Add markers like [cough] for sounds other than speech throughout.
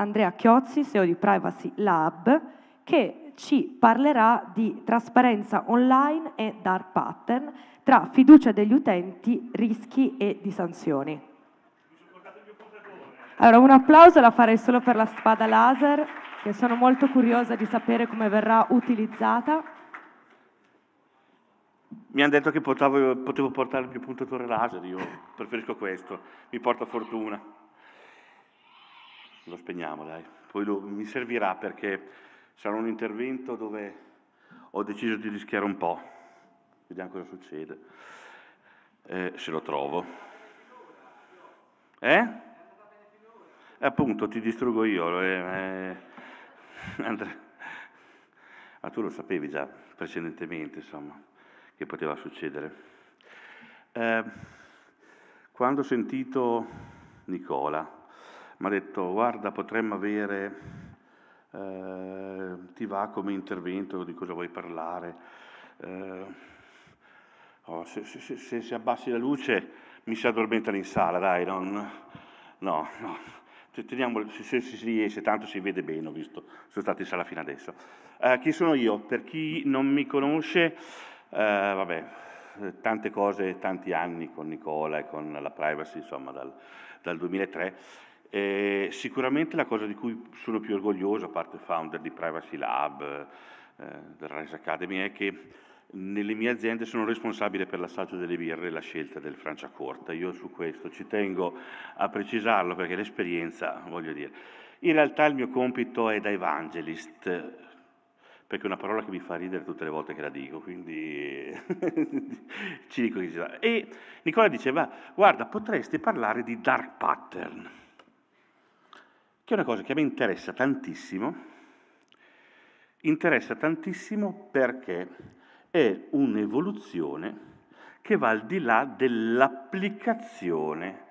Andrea Chiozzi, CEO di Privacy Lab, che ci parlerà di trasparenza online e dark pattern tra fiducia degli utenti, rischi e di sanzioni. Allora, un applauso la farei solo per la spada laser, che sono molto curiosa di sapere come verrà utilizzata. Mi hanno detto che potavo, potevo portare il mio puntatore laser, io preferisco questo, mi porta fortuna. Lo spegniamo, dai. Poi lo, mi servirà perché sarà un intervento dove ho deciso di rischiare un po'. Vediamo cosa succede. Eh, se lo trovo. Eh? eh appunto, ti distruggo io. Eh, eh Ma tu lo sapevi già precedentemente, insomma, che poteva succedere. Eh, quando ho sentito Nicola, mi ha detto guarda potremmo avere, eh, ti va come intervento di cosa vuoi parlare. Eh, oh, se, se, se, se, abbassi la luce mi si addormentano in sala, dai, non, no, no. Teniamo, se, si riesce, tanto si vede bene, ho visto, sono stato in sala fino adesso. Eh, chi sono io? Per chi non mi conosce, eh, vabbè, tante cose, tanti anni con Nicola e con la privacy, insomma, dal, dal 2003 eh, sicuramente la cosa di cui sono più orgoglioso, a parte founder di Privacy Lab, eh, del Rise Academy, è che nelle mie aziende sono responsabile per l'assaggio delle birre e la scelta del Franciacorta. Io su questo ci tengo a precisarlo perché l'esperienza, voglio dire, in realtà il mio compito è da evangelist, perché è una parola che mi fa ridere tutte le volte che la dico, quindi [laughs] ci dico che ci sarà. E Nicola diceva, guarda, potresti parlare di dark pattern che è una cosa che a me interessa tantissimo, interessa tantissimo perché è un'evoluzione che va al di là dell'applicazione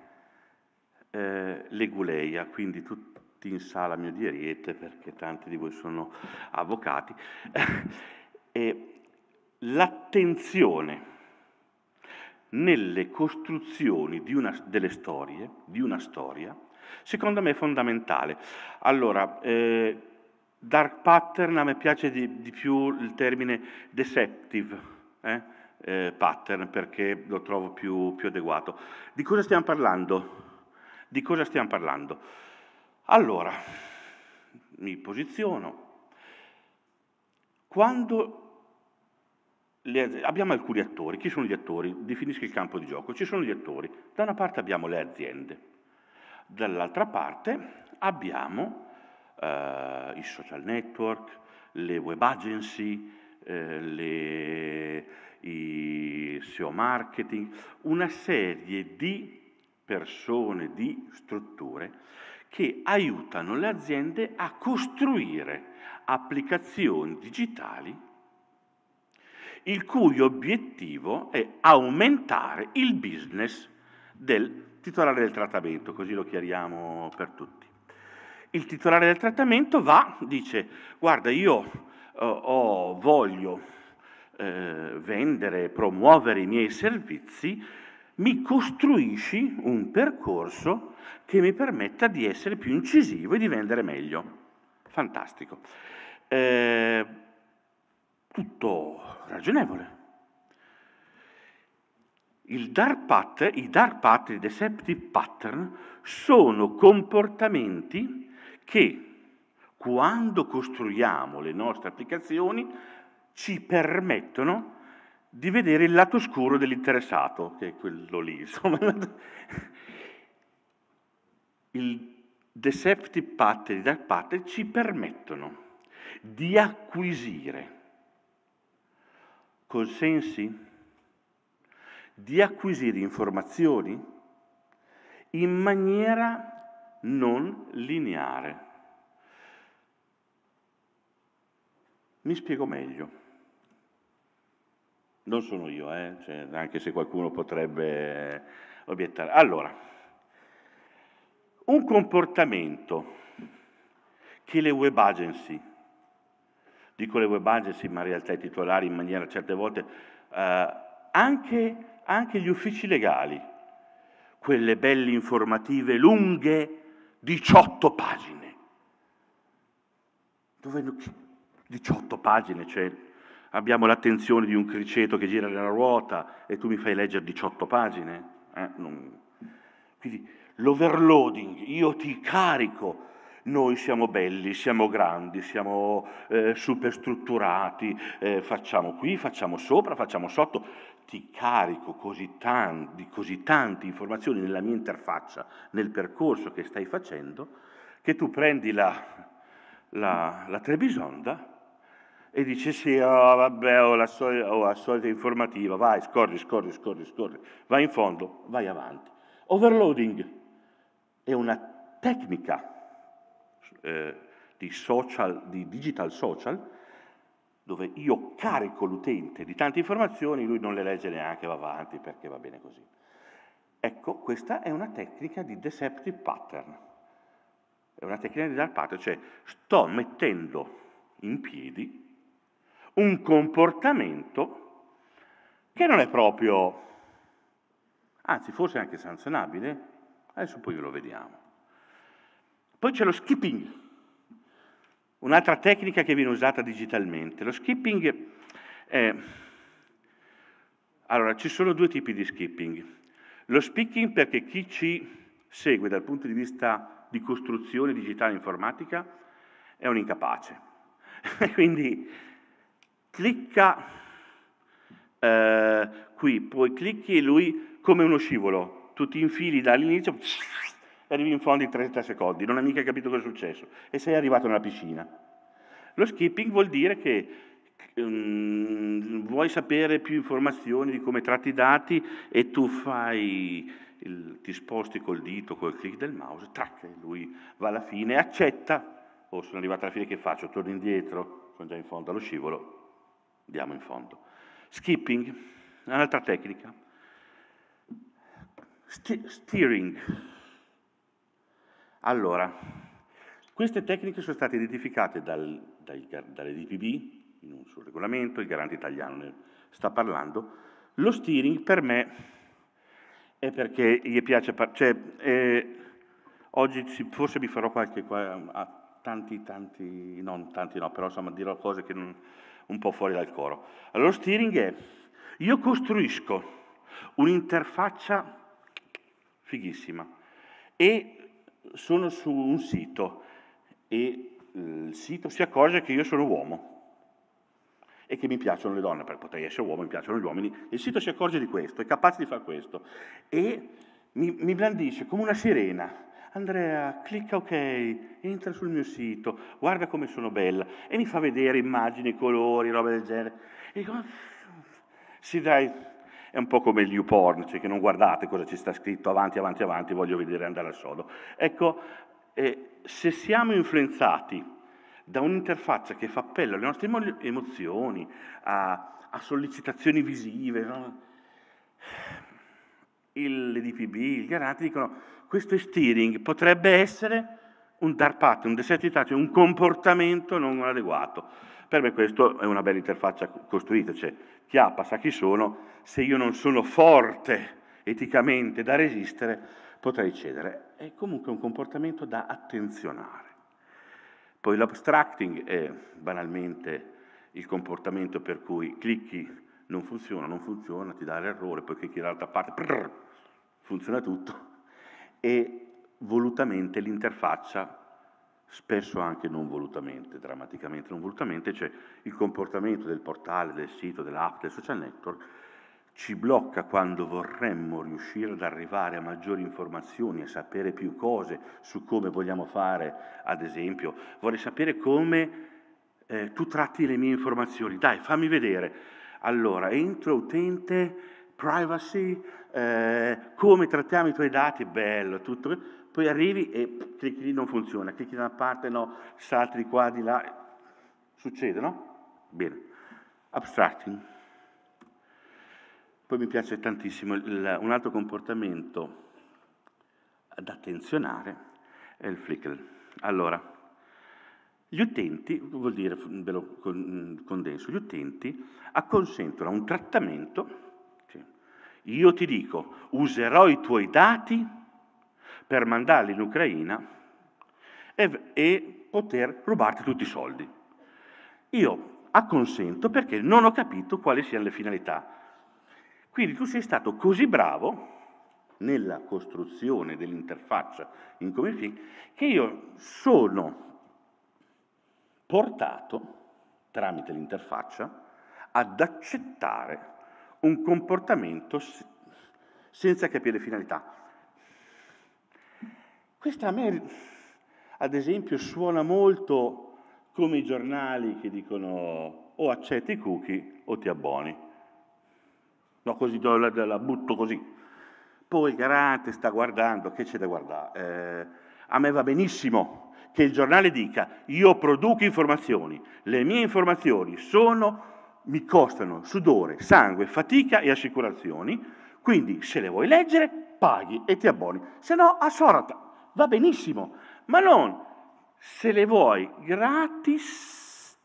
eh, leguleia, quindi tutti in sala mi odierete perché tanti di voi sono avvocati, [laughs] e l'attenzione nelle costruzioni una, delle storie, di una storia, secondo me è fondamentale. Allora, eh, dark pattern, a me piace di, di più il termine deceptive eh? Eh, pattern perché lo trovo più, più adeguato. Di cosa stiamo parlando? Di cosa stiamo parlando? Allora, mi posiziono. Quando le, abbiamo alcuni attori, chi sono gli attori? Definisco il campo di gioco. Ci sono gli attori. Da una parte abbiamo le aziende, Dall'altra parte abbiamo eh, i social network, le web agency, eh, le, i SEO marketing, una serie di persone, di strutture che aiutano le aziende a costruire applicazioni digitali il cui obiettivo è aumentare il business del titolare del trattamento, così lo chiariamo per tutti. Il titolare del trattamento va, dice, guarda io eh, oh, voglio eh, vendere, promuovere i miei servizi, mi costruisci un percorso che mi permetta di essere più incisivo e di vendere meglio. Fantastico. Eh, tutto ragionevole. Il dark pattern, I dark pattern, i deceptive pattern, sono comportamenti che quando costruiamo le nostre applicazioni ci permettono di vedere il lato scuro dell'interessato, che è quello lì, [laughs] insomma. Il deceptive pattern, i dark pattern ci permettono di acquisire consensi, di acquisire informazioni in maniera non lineare. Mi spiego meglio. Non sono io, eh? cioè, anche se qualcuno potrebbe eh, obiettare. Allora, un comportamento che le web agency, dico le web agency ma in realtà i titolari in maniera certe volte, eh, anche anche gli uffici legali, quelle belle informative lunghe, 18 pagine. Dove 18 pagine, cioè abbiamo l'attenzione di un criceto che gira nella ruota e tu mi fai leggere 18 pagine? Eh, non... Quindi l'overloading, io ti carico noi siamo belli, siamo grandi, siamo eh, superstrutturati, eh, facciamo qui, facciamo sopra, facciamo sotto ti carico così tan- di così tante informazioni nella mia interfaccia, nel percorso che stai facendo, che tu prendi la, la, la trebisonda e dici sì, oh, vabbè, ho la, soli- ho la solita informativa, vai, scorri, scorri, scorri, scorri, vai in fondo, vai avanti. Overloading è una tecnica eh, di, social, di digital social dove io carico l'utente di tante informazioni, lui non le legge neanche, va avanti perché va bene così. Ecco, questa è una tecnica di deceptive pattern. È una tecnica di dar pattern, cioè sto mettendo in piedi un comportamento che non è proprio, anzi forse anche sanzionabile, adesso poi lo vediamo. Poi c'è lo skipping, Un'altra tecnica che viene usata digitalmente, lo skipping è... Allora, ci sono due tipi di skipping. Lo speaking perché chi ci segue dal punto di vista di costruzione digitale informatica è un incapace. [laughs] Quindi clicca eh, qui, poi clicchi e lui come uno scivolo, tu ti infili dall'inizio arrivi in fondo in 30 secondi, non hai mica capito cosa è successo e sei arrivato nella piscina. Lo skipping vuol dire che um, vuoi sapere più informazioni di come tratti i dati e tu fai il, ti sposti col dito, col click del mouse, track, lui va alla fine, accetta, oh sono arrivato alla fine che faccio? Torno indietro, sono già in fondo allo scivolo, andiamo in fondo. Skipping, un'altra tecnica. steering, allora, queste tecniche sono state identificate dal, dal, dall'EDPB, in un suo regolamento, il garante italiano ne sta parlando. Lo steering per me è perché gli piace... Cioè, eh, oggi forse mi farò qualche... Ah, tanti, tanti, non tanti no, però insomma dirò cose che non, un po' fuori dal coro. Allora lo steering è, io costruisco un'interfaccia fighissima e sono su un sito e eh, il sito si accorge che io sono uomo e che mi piacciono le donne, per poter essere uomo mi piacciono gli uomini, il sito si accorge di questo, è capace di fare questo e mi, mi blandisce come una sirena. Andrea, clicca ok, entra sul mio sito, guarda come sono bella e mi fa vedere immagini, colori, roba del genere. E dico, sì dai, è un po' come il porn, cioè che non guardate cosa ci sta scritto avanti, avanti, avanti, voglio vedere andare al sodo. Ecco, eh, se siamo influenzati da un'interfaccia che fa appello alle nostre emozioni, a, a, sollecitazioni visive, no? il, l'EDPB, il garante dicono questo steering potrebbe essere un dark darpato, un desertitato, cioè un comportamento non adeguato. Per me questo è una bella interfaccia costruita, cioè Chiappa sa chi sono, se io non sono forte eticamente da resistere, potrei cedere. È comunque un comportamento da attenzionare. Poi l'abstracting è banalmente il comportamento per cui clicchi, non funziona, non funziona, ti dà l'errore, poi clicchi dall'altra parte, prrr, funziona tutto. E volutamente l'interfaccia spesso anche non volutamente, drammaticamente non volutamente, cioè il comportamento del portale, del sito, dell'app, del social network ci blocca quando vorremmo riuscire ad arrivare a maggiori informazioni, a sapere più cose su come vogliamo fare, ad esempio, vorrei sapere come eh, tu tratti le mie informazioni, dai, fammi vedere. Allora, entro utente, privacy, eh, come trattiamo i tuoi dati, bello, tutto poi arrivi e clicchi lì non funziona, clicchi da una parte no, salti qua, di là. Succede, no? Bene. Abstracting. Poi mi piace tantissimo il, un altro comportamento da attenzionare è il flicker. Allora, gli utenti, vuol dire, ve lo condenso, gli utenti acconsentono a un trattamento, cioè, io ti dico, userò i tuoi dati per mandarli in Ucraina e, e poter rubarti tutti i soldi. Io acconsento perché non ho capito quali siano le finalità. Quindi tu sei stato così bravo nella costruzione dell'interfaccia in Common Think che io sono portato, tramite l'interfaccia, ad accettare un comportamento senza capire finalità. Questa a me, ad esempio, suona molto come i giornali che dicono o accetti i cookie o ti abboni. No, così la, la butto così. Poi il Garante sta guardando, che c'è da guardare? Eh, a me va benissimo che il giornale dica io produco informazioni, le mie informazioni sono, mi costano sudore, sangue, fatica e assicurazioni, quindi se le vuoi leggere paghi e ti abboni, se no assorata va benissimo, ma non se le vuoi gratis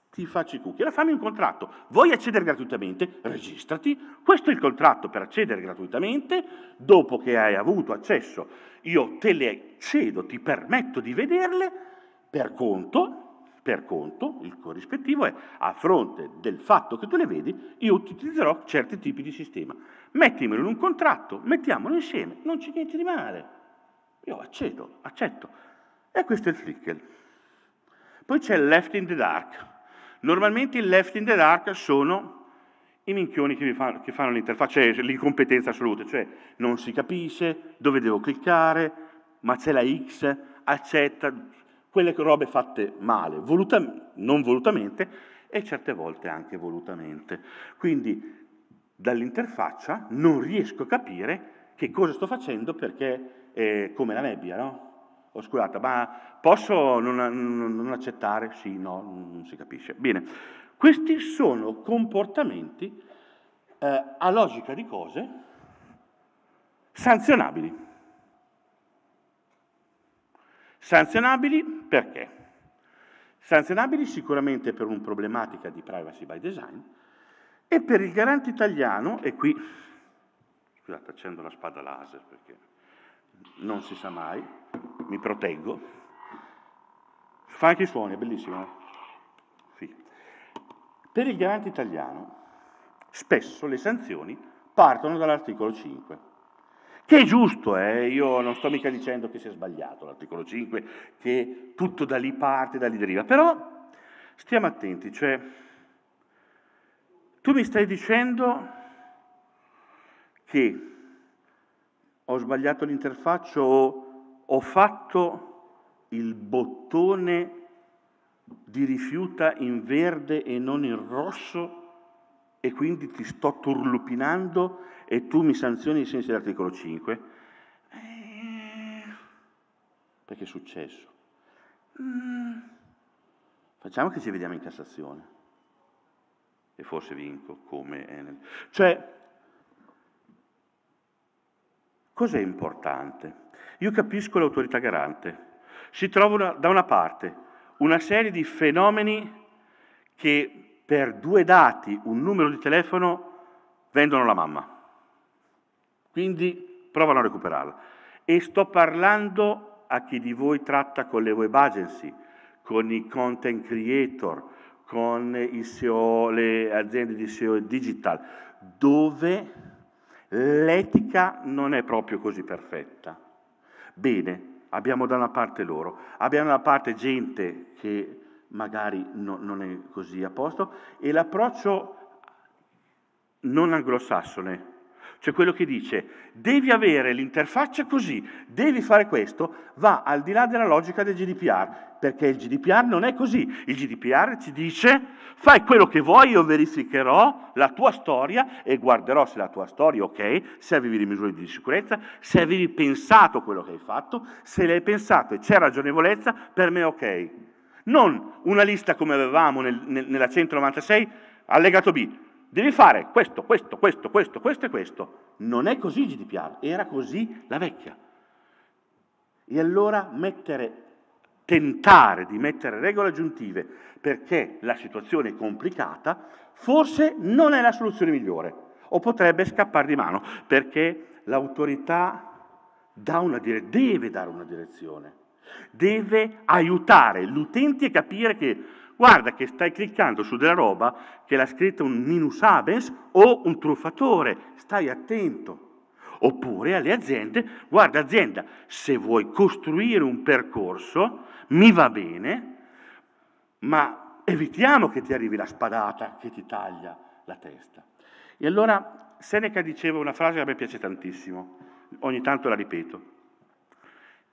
ti faccio i cookie. Allora fammi un contratto, vuoi accedere gratuitamente, registrati, questo è il contratto per accedere gratuitamente, dopo che hai avuto accesso io te le cedo, ti permetto di vederle per conto, per conto, il corrispettivo è a fronte del fatto che tu le vedi, io utilizzerò certi tipi di sistema. Mettimelo in un contratto, mettiamolo insieme, non c'è niente di male. Io accedo, accetto. E questo è il trickle. Poi c'è il left in the dark. Normalmente il left in the dark sono i minchioni che fanno, che, fanno, l'interfaccia, cioè l'incompetenza assoluta, cioè non si capisce dove devo cliccare, ma c'è la X, accetta, quelle robe fatte male, voluta, non volutamente e certe volte anche volutamente. Quindi dall'interfaccia non riesco a capire che cosa sto facendo perché eh, come la nebbia, no? oscurata, oh, ma posso non, non, non accettare? Sì, no, non, si capisce. Bene, questi sono comportamenti eh, a logica di cose sanzionabili. Sanzionabili perché? Sanzionabili sicuramente per una problematica di privacy by design e per il garante italiano, e qui, scusate, accendo la spada laser perché non si sa mai, mi proteggo. Fa anche i suoni, è bellissimo. Sì. Per il garante italiano, spesso le sanzioni partono dall'articolo 5. Che è giusto, eh? io non sto mica dicendo che sia sbagliato l'articolo 5, che tutto da lì parte, da lì deriva, però stiamo attenti, cioè tu mi stai dicendo che ho sbagliato l'interfaccia o ho fatto il bottone di rifiuta in verde e non in rosso e quindi ti sto turlupinando e tu mi sanzioni ai sensi dell'articolo 5? Eh, perché è successo? Mm. Facciamo che ci vediamo in Cassazione. E forse vinco come Enel. Cioè, Cos'è importante? Io capisco l'autorità garante. Si trovano da una parte una serie di fenomeni che per due dati, un numero di telefono, vendono la mamma. Quindi provano a recuperarla. E sto parlando a chi di voi tratta con le web agency, con i content creator, con SEO, le aziende di SEO digital, dove L'etica non è proprio così perfetta. Bene, abbiamo da una parte loro, abbiamo da una parte gente che magari no, non è così a posto e l'approccio non anglosassone, cioè quello che dice devi avere l'interfaccia così, devi fare questo, va al di là della logica del GDPR perché il GDPR non è così. Il GDPR ci dice fai quello che vuoi, io verificherò la tua storia e guarderò se la tua storia è ok, se avevi le misure di sicurezza, se avevi pensato quello che hai fatto, se l'hai pensato e c'è ragionevolezza, per me è ok. Non una lista come avevamo nel, nel, nella 196, allegato B, devi fare questo, questo, questo, questo, questo e questo. Non è così il GDPR, era così la vecchia. E allora mettere tentare di mettere regole aggiuntive perché la situazione è complicata, forse non è la soluzione migliore o potrebbe scappare di mano perché l'autorità dà una dire- deve dare una direzione, deve aiutare l'utente a capire che guarda che stai cliccando su della roba che l'ha scritta un minus abens o un truffatore, stai attento. Oppure alle aziende, guarda azienda, se vuoi costruire un percorso, mi va bene, ma evitiamo che ti arrivi la spadata che ti taglia la testa. E allora Seneca diceva una frase che a me piace tantissimo, ogni tanto la ripeto.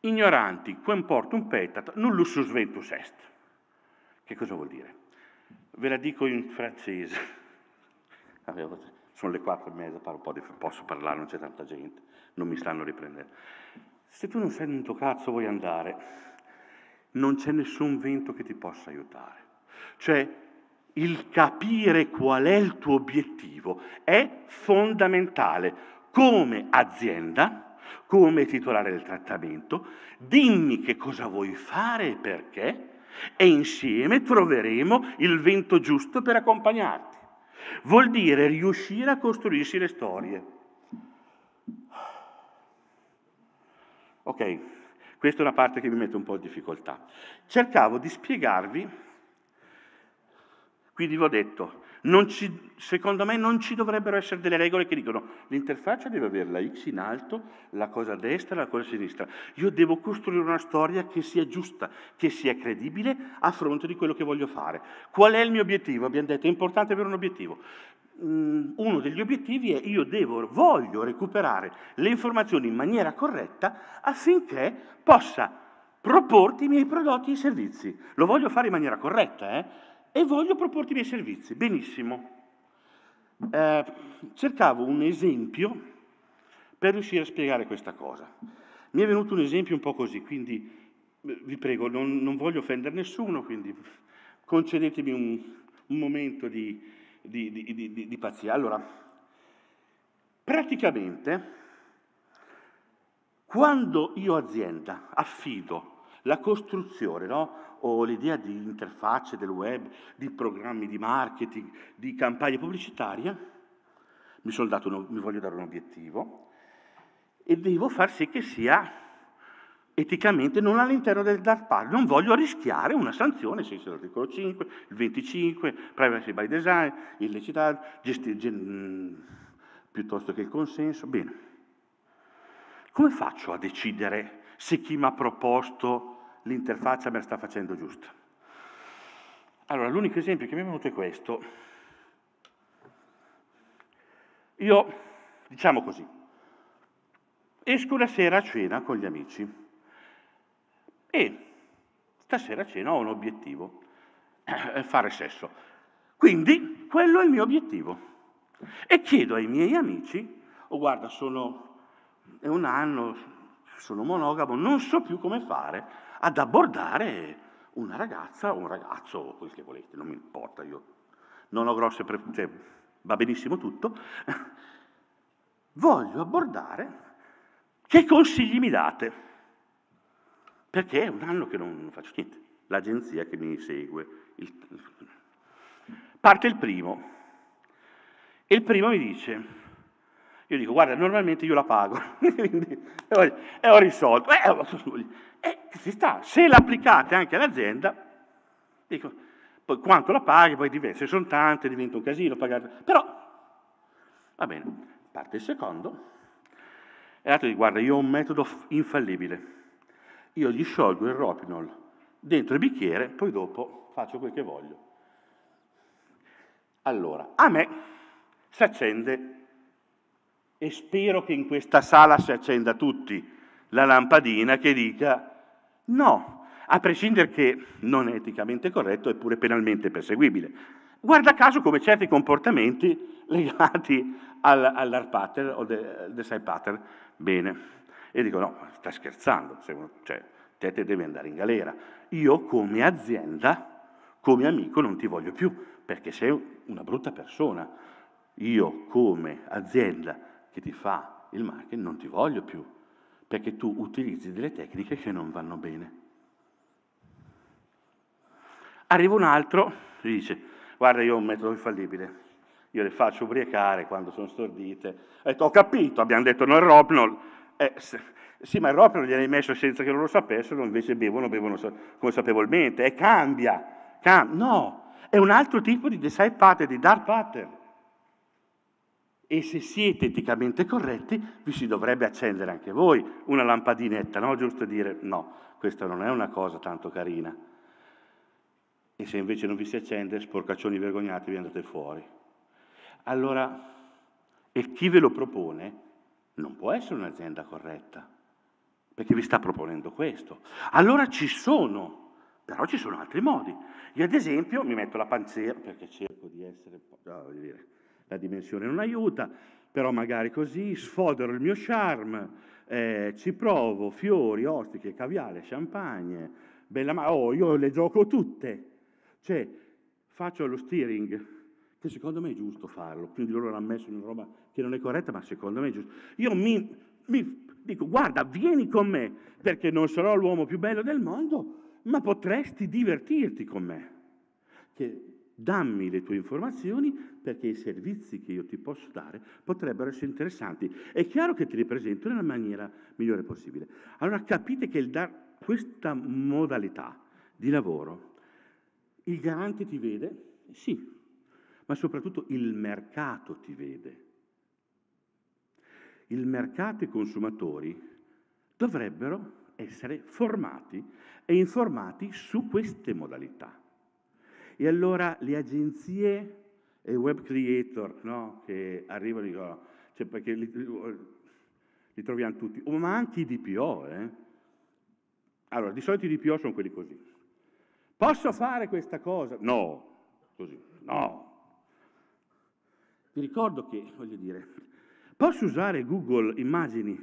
Ignoranti, quem portum petat, nullus ventus est. Che cosa vuol dire? Ve la dico in francese. [laughs] Sono le quattro e mezza, parlo un po' di, posso parlare, non c'è tanta gente, non mi stanno riprendendo. Se tu non sai nel tuo cazzo vuoi andare, non c'è nessun vento che ti possa aiutare. Cioè, il capire qual è il tuo obiettivo è fondamentale come azienda, come titolare del trattamento, dimmi che cosa vuoi fare e perché e insieme troveremo il vento giusto per accompagnarti. Vuol dire riuscire a costruirsi le storie. Ok, questa è una parte che mi mette un po' in difficoltà. Cercavo di spiegarvi, quindi vi ho detto, ci, secondo me non ci dovrebbero essere delle regole che dicono l'interfaccia deve avere la X in alto, la cosa a destra e la cosa a sinistra. Io devo costruire una storia che sia giusta, che sia credibile a fronte di quello che voglio fare. Qual è il mio obiettivo? Abbiamo detto, è importante avere un obiettivo mm, uno degli obiettivi è io devo, voglio recuperare le informazioni in maniera corretta affinché possa proporti i miei prodotti e i servizi. Lo voglio fare in maniera corretta, eh? e voglio proporti i miei servizi. Benissimo. Eh, cercavo un esempio per riuscire a spiegare questa cosa. Mi è venuto un esempio un po' così, quindi eh, vi prego, non, non voglio offendere nessuno, quindi concedetemi un, un momento di, di, di, di pazzia. Allora, praticamente, quando io azienda affido la costruzione, no? o l'idea di interfacce del web, di programmi di marketing, di campagne pubblicitarie, mi, un, mi voglio dare un obiettivo e devo far sì che sia eticamente non all'interno del dark park. Non voglio rischiare una sanzione, senso dell'articolo 5, il 25, privacy by design, illecità, gesti- gen- mhmm, piuttosto che il consenso. Bene. Come faccio a decidere se chi mi ha proposto l'interfaccia me la sta facendo giusta. Allora, l'unico esempio che mi è venuto è questo. Io, diciamo così, esco una sera a cena con gli amici e stasera a cena ho un obiettivo, eh, fare sesso. Quindi quello è il mio obiettivo. E chiedo ai miei amici, oh guarda, sono, è un anno, sono monogamo, non so più come fare ad abbordare una ragazza o un ragazzo, quel che volete, non mi importa, io non ho grosse preferenze, cioè, va benissimo tutto. Voglio abbordare che consigli mi date? Perché è un anno che non faccio niente. L'agenzia che mi segue. Il... Parte il primo. E il primo mi dice, io dico, guarda, normalmente io la pago, [laughs] e ho risolto. E eh, eh si sta, se l'applicate anche all'azienda, dico, poi quanto la paghi, poi diverse, se sono tante diventa un casino pagare. Però, va bene, parte il secondo, e l'altro dice, guarda, io ho un metodo infallibile. Io gli sciolgo il Ropinol dentro il bicchiere, poi dopo faccio quel che voglio. Allora, a me si accende e spero che in questa sala si accenda tutti la lampadina che dica no, a prescindere che non è eticamente corretto, è pure penalmente perseguibile. Guarda caso come certi comportamenti legati al, all'art o al design pattern, bene. E dico no, sta scherzando, cioè, te, te devi andare in galera. Io come azienda, come amico non ti voglio più, perché sei una brutta persona. Io come azienda che ti fa il marketing non ti voglio più, perché tu utilizzi delle tecniche che non vanno bene. Arriva un altro, e dice, guarda io ho un metodo infallibile, io le faccio ubriacare quando sono stordite. Ho detto, ho capito, abbiamo detto no il Ropnol. Eh, sì, ma il Ropnol gliel'hai messo senza che loro lo sapessero, invece bevono, bevono consapevolmente. E cambia, cambia. No, è un altro tipo di design pattern, di dark pattern. E se siete eticamente corretti, vi si dovrebbe accendere anche voi una lampadinetta, no? Giusto dire no, questa non è una cosa tanto carina. E se invece non vi si accende, sporcaccioni vergognatevi e andate fuori. Allora, e chi ve lo propone non può essere un'azienda corretta, perché vi sta proponendo questo. Allora ci sono, però ci sono altri modi. Io ad esempio mi metto la pancera, perché cerco di essere... No, dire, la dimensione non aiuta, però magari così sfodero il mio charme, eh, ci provo fiori, ostriche, caviale, champagne, bella ma oh, io le gioco tutte. Cioè, faccio lo steering, che secondo me è giusto farlo, quindi loro l'hanno messo in una roba che non è corretta, ma secondo me è giusto. Io mi, mi dico, guarda, vieni con me, perché non sarò l'uomo più bello del mondo, ma potresti divertirti con me. Che dammi le tue informazioni perché i servizi che io ti posso dare potrebbero essere interessanti. È chiaro che ti ripresento nella maniera migliore possibile. Allora capite che il dar questa modalità di lavoro, il garante ti vede, sì, ma soprattutto il mercato ti vede. Il mercato e i consumatori dovrebbero essere formati e informati su queste modalità. E allora le agenzie e i web creator no, che arrivano e dicono, cioè perché li, li oh, troviamo tutti, ma anche i DPO. Eh? Allora, di solito i DPO sono quelli così. Posso fare questa cosa? No, così, no. Vi ricordo che, voglio dire, posso usare Google Immagini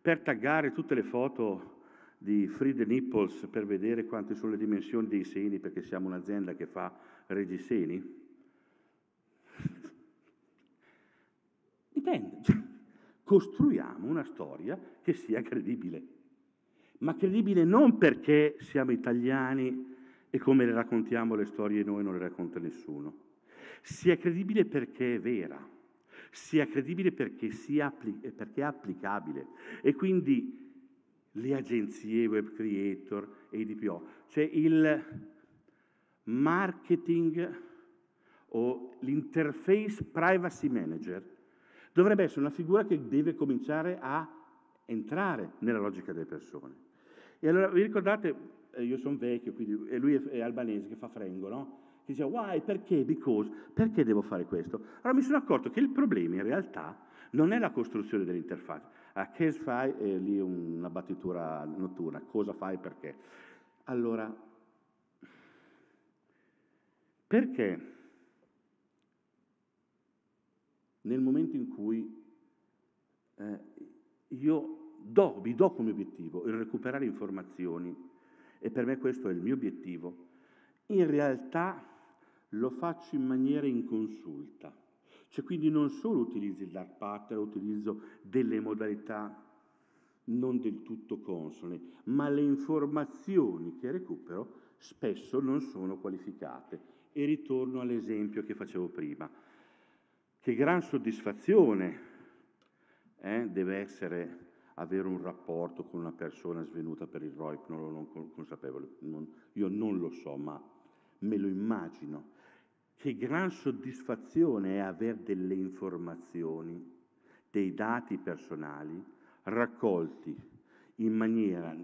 per taggare tutte le foto di Fried Nipples per vedere quante sono le dimensioni dei seni, perché siamo un'azienda che fa reggiseni? [laughs] Dipende. Cioè, costruiamo una storia che sia credibile, ma credibile non perché siamo italiani e come le raccontiamo le storie noi non le racconta nessuno. Sia credibile perché è vera, sia credibile perché, sia perché è applicabile. E quindi le agenzie web creator e i DPO. Cioè il marketing o l'interface privacy manager dovrebbe essere una figura che deve cominciare a entrare nella logica delle persone. E allora vi ricordate, eh, io sono vecchio, quindi, e lui è, albanese che fa frengo, no? Che diceva, why, perché, because, perché devo fare questo? Allora mi sono accorto che il problema in realtà non è la costruzione dell'interfaccia, a che fai? E lì una battitura notturna. Cosa fai? Perché? Allora, perché nel momento in cui eh, io do, vi do come obiettivo il recuperare informazioni, e per me questo è il mio obiettivo, in realtà lo faccio in maniera inconsulta. Cioè, quindi non solo utilizzi il dark pattern, utilizzo delle modalità non del tutto consone, ma le informazioni che recupero spesso non sono qualificate. E ritorno all'esempio che facevo prima. Che gran soddisfazione eh, deve essere avere un rapporto con una persona svenuta per il ROIP, non lo non consapevole. Non, io non lo so, ma me lo immagino. Che gran soddisfazione è avere delle informazioni, dei dati personali raccolti in maniera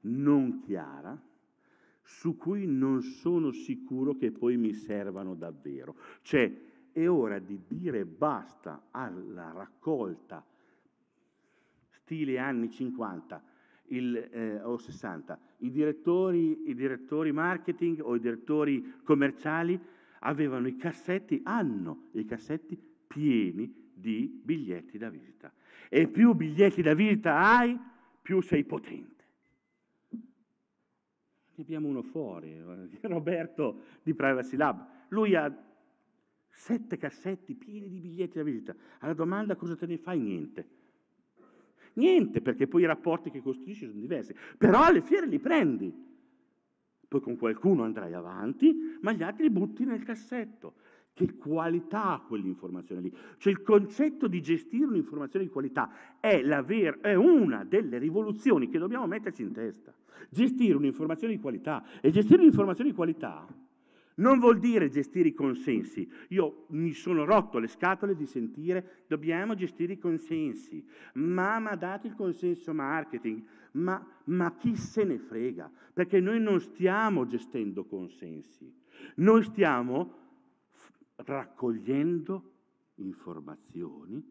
non chiara, su cui non sono sicuro che poi mi servano davvero. Cioè, è ora di dire basta alla raccolta stile anni 50 il, eh, o 60 i direttori, i direttori marketing o i direttori commerciali avevano i cassetti, hanno i cassetti pieni di biglietti da visita. E più biglietti da visita hai, più sei potente. Ne abbiamo uno fuori, eh, [laughs] Roberto di Privacy Lab. Lui ha sette cassetti pieni di biglietti da visita. Alla domanda cosa te ne fai? Niente. Niente, perché poi i rapporti che costruisci sono diversi. Però alle fiere li prendi. Poi con qualcuno andrai avanti, ma gli altri li butti nel cassetto. Che qualità ha quell'informazione lì? Cioè il concetto di gestire un'informazione di qualità è, ver- è, una delle rivoluzioni che dobbiamo metterci in testa. Gestire un'informazione di qualità. E gestire un'informazione di qualità non vuol dire gestire i consensi. Io mi sono rotto le scatole di sentire dobbiamo gestire i consensi. Ma mi ha dato il consenso marketing. Ma, ma chi se ne frega? Perché noi non stiamo gestendo consensi. Noi stiamo raccogliendo informazioni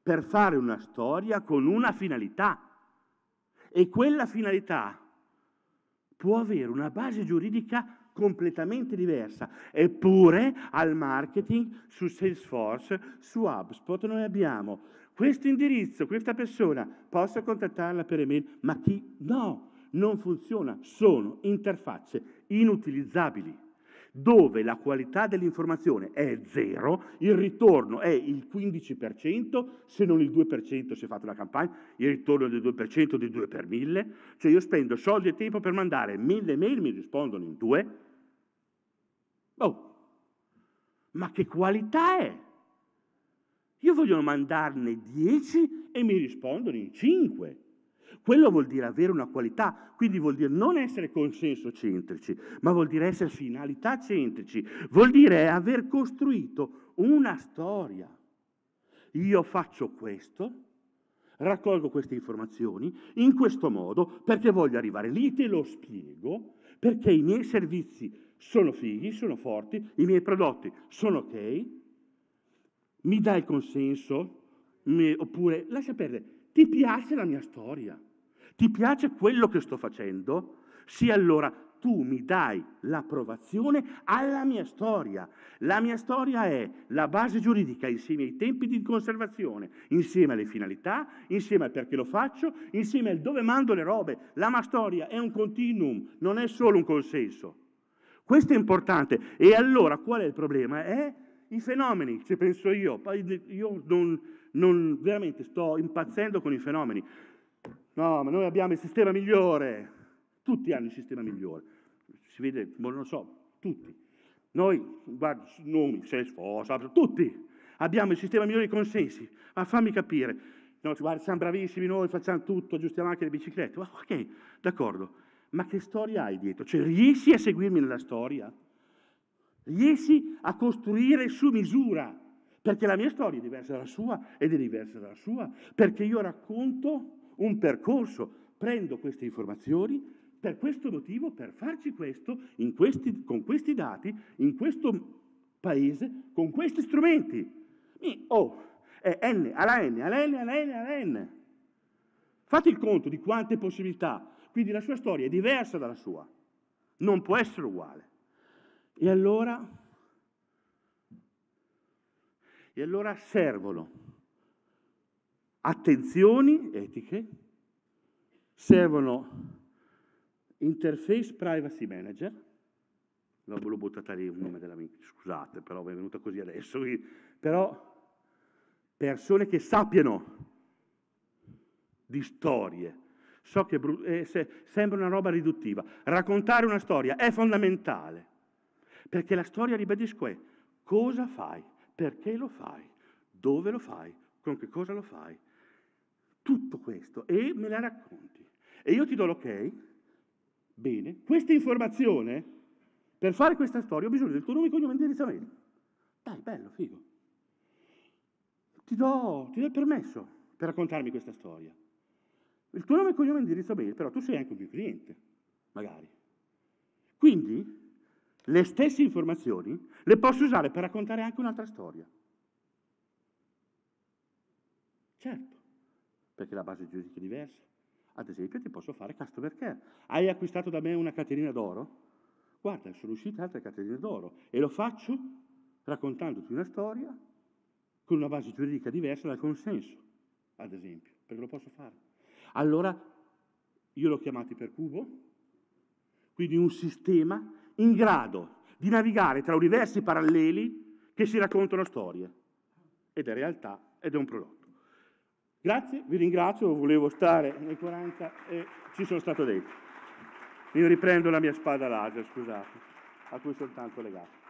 per fare una storia con una finalità. E quella finalità può avere una base giuridica completamente diversa. Eppure al marketing, su Salesforce, su HubSpot noi abbiamo questo indirizzo, questa persona, posso contattarla per email, ma chi? No, non funziona, sono interfacce inutilizzabili dove la qualità dell'informazione è zero, il ritorno è il 15%, se non il 2% se fate la campagna, il ritorno del 2% di 2 per 1000, cioè io spendo soldi e tempo per mandare 1000 mail, mi rispondono in due. Oh, ma che qualità è? Io voglio mandarne 10 e mi rispondono in 5. Quello vuol dire avere una qualità, quindi vuol dire non essere consenso-centrici, ma vuol dire essere finalità-centrici, vuol dire aver costruito una storia. Io faccio questo, raccolgo queste informazioni in questo modo perché voglio arrivare lì, te lo spiego, perché i miei servizi sono fighi, sono forti, i miei prodotti sono ok, mi dai il consenso, mi, oppure lascia perdere, ti piace la mia storia? Ti piace quello che sto facendo? Sì, allora tu mi dai l'approvazione alla mia storia. La mia storia è la base giuridica insieme ai tempi di conservazione, insieme alle finalità, insieme al perché lo faccio, insieme al dove mando le robe. La mia storia è un continuum, non è solo un consenso. Questo è importante. E allora qual è il problema? È i fenomeni, ci penso io. Io non, non, veramente sto impazzendo con i fenomeni. No, ma noi abbiamo il sistema migliore. Tutti hanno il sistema migliore. Si vede, boh, non lo so, tutti. Noi, guarda, nomi, Salesforce, tutti abbiamo il sistema migliore di consensi. Ma fammi capire. No, guarda, siamo bravissimi noi, facciamo tutto, aggiustiamo anche le biciclette. Ma ok, d'accordo. Ma che storia hai dietro? Cioè, riesci a seguirmi nella storia? Riesci a costruire su misura? perché la mia storia è diversa dalla sua ed è diversa dalla sua, perché io racconto un percorso, prendo queste informazioni per questo motivo, per farci questo, questi, con questi dati, in questo paese, con questi strumenti. Mi, oh, è N alla N, alla N, alla N, alla N. Fate il conto di quante possibilità. Quindi la sua storia è diversa dalla sua, non può essere uguale. E allora e allora servono attenzioni etiche, servono interface privacy manager, l'ho buttata lì il nome della mia, scusate, però mi è venuta così adesso, però persone che sappiano di storie. So che eh, se, sembra una roba riduttiva. Raccontare una storia è fondamentale, perché la storia, ribadisco, è cosa fai? perché lo fai, dove lo fai, con che cosa lo fai. Tutto questo e me la racconti. E io ti do l'ok. Bene, questa informazione, per fare questa storia ho bisogno del tuo nome, e cognome e indirizzamento. Dai, bello, figo. Ti do, ti do il permesso per raccontarmi questa storia. Il tuo nome, e cognome indirizzo mail, però tu sei anche un mio cliente, magari. Quindi le stesse informazioni le posso usare per raccontare anche un'altra storia. Certo, perché la base giuridica è diversa. Ad esempio ti posso fare customer care. Hai acquistato da me una caterina d'oro? Guarda, sono uscite altre caterine d'oro e lo faccio raccontandoti una storia con una base giuridica diversa dal consenso, ad esempio, perché lo posso fare. Allora, io l'ho chiamato ipercubo, quindi un sistema in grado di navigare tra universi paralleli che si raccontano storie. Ed è realtà, ed è un prodotto. Grazie, vi ringrazio, volevo stare nei 40 e ci sono stato dentro. Io riprendo la mia spada laser, scusate, a cui sono tanto legato.